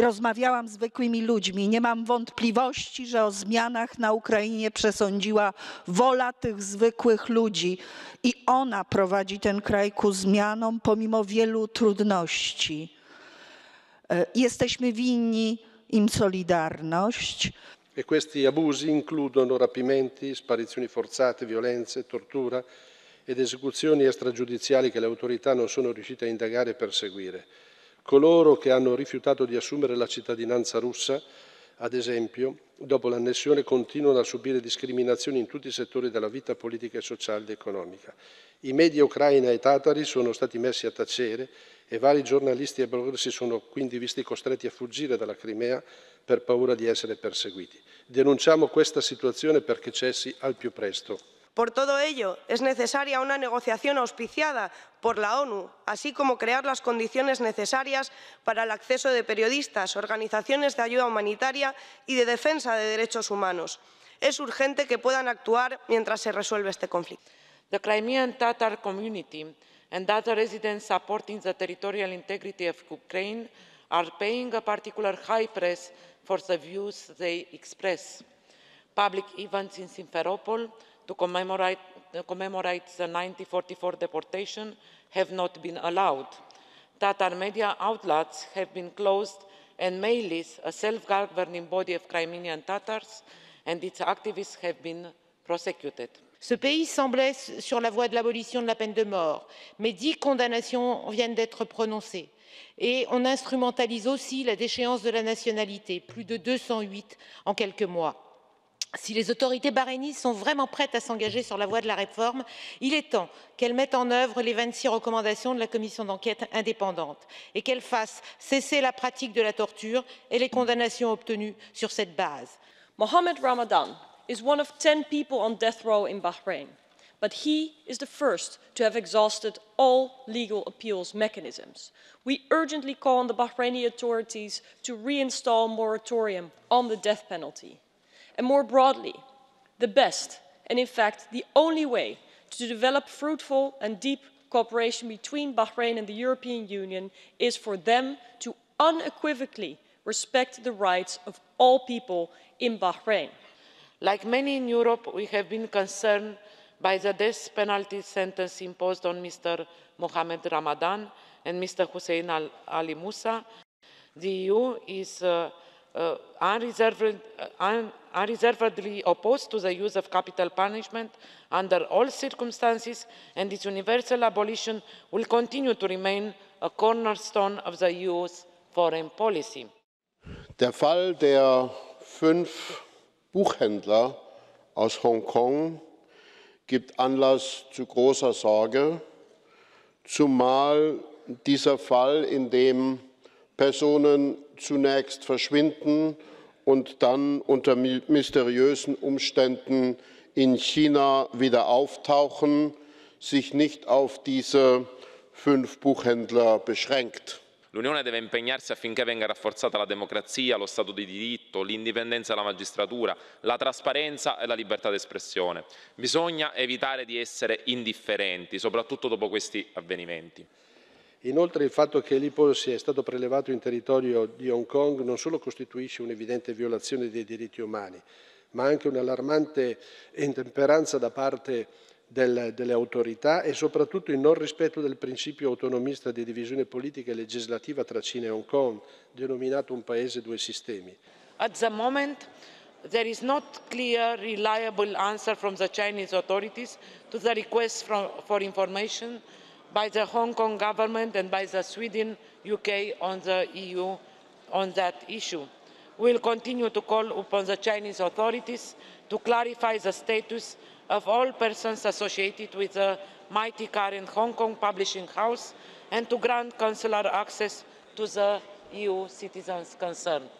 rozmawiałam z zwykłymi ludźmi. Nie mam wątpliwości, że o zmianach na Ukrainie przesądziła wola tych zwykłych ludzi i ona prowadzi ten kraj ku zmianom pomimo wielu trudności. E, jesteśmy winni im solidarność. E questi abusi includono rapimenti, sparizioni forzate, violenze, tortura ed esecuzioni extragiudiziali che le autorità non sono riuscite a indagare e perseguire. coloro che hanno rifiutato di assumere la cittadinanza russa, ad esempio, dopo l'annessione continuano a subire discriminazioni in tutti i settori della vita politica e sociale ed economica. I media ucraina e tatari sono stati messi a tacere e vari giornalisti e blogger si sono quindi visti costretti a fuggire dalla Crimea per paura di essere perseguiti. Denunciamo questa situazione perché cessi al più presto. Por todo ello, es necesaria una negociación auspiciada por la ONU, así como crear las condiciones necesarias para el acceso de periodistas, organizaciones de ayuda humanitaria y de defensa de derechos humanos. Es urgente que puedan actuar mientras se resuelve este conflicto. The Crimean Tatar community and other residents supporting the territorial integrity of Ukraine are paying a particular high price for the views they express. Public events in Simferopol to commemorate, la commemorate the 1944 deportation have not been allowed. Tatar media outlets have been closed and Mailis, a self-governing body of Crimean Tatars, and its activists have been prosecuted. Ce pays semblait sur la voie de l'abolition de la peine de mort, mais dix condamnations viennent d'être prononcées. Et on instrumentalise aussi la déchéance de la nationalité, plus de 208 en quelques mois. Si les autorités bahreïnies sont vraiment prêtes à s'engager sur la voie de la réforme, il est temps qu'elles mettent en œuvre les 26 recommandations de la commission d'enquête indépendante et qu'elles fassent cesser la pratique de la torture et les condamnations obtenues sur cette base. Mohamed Ramadan est l'un des 10 people on death row in Bahrain, but he is the first to have exhausted all legal appeals mechanisms. We urgently call on the Bahraini authorities to moratoire moratorium la peine de mort. and more broadly, the best and in fact the only way to develop fruitful and deep cooperation between Bahrain and the European Union is for them to unequivocally respect the rights of all people in Bahrain. Like many in Europe, we have been concerned by the death penalty sentence imposed on Mr. Mohamed Ramadan and Mr. Hussein Al Ali Musa. The EU is uh, unreserved, äh, unreservedly opposed to the use of capital punishment under all circumstances, and its universal abolition will continue to remain a cornerstone of the EU's foreign policy. Der Fall der fünf Buchhändler aus Hongkong gibt Anlass zu großer Sorge, zumal dieser Fall, in dem Personen zunächst verschwinden und dann unter mysteriösen Umständen in China wieder auftauchen, sich nicht auf diese fünf Buchhändler beschränkt. L'Unione deve impegnarsi affinché venga rafforzata la democrazia, lo Stato di diritto, l'indipendenza della magistratura, la trasparenza e la libertà d'espressione. Bisogna evitare di essere indifferenti, soprattutto dopo questi avvenimenti. Inoltre il fatto che l'IPO sia stato prelevato in territorio di Hong Kong non solo costituisce un'evidente violazione dei diritti umani, ma anche un'allarmante intemperanza da parte del, delle autorità e soprattutto il non rispetto del principio autonomista di divisione politica e legislativa tra Cina e Hong Kong, denominato un paese due sistemi. At the moment there is not clear reliable answer from the Chinese authorities to the request for information by the Hong Kong government and by the Sweden, UK on the EU on that issue. We will continue to call upon the Chinese authorities to clarify the status of all persons associated with the mighty current Hong Kong publishing house and to grant consular access to the EU citizens concerned.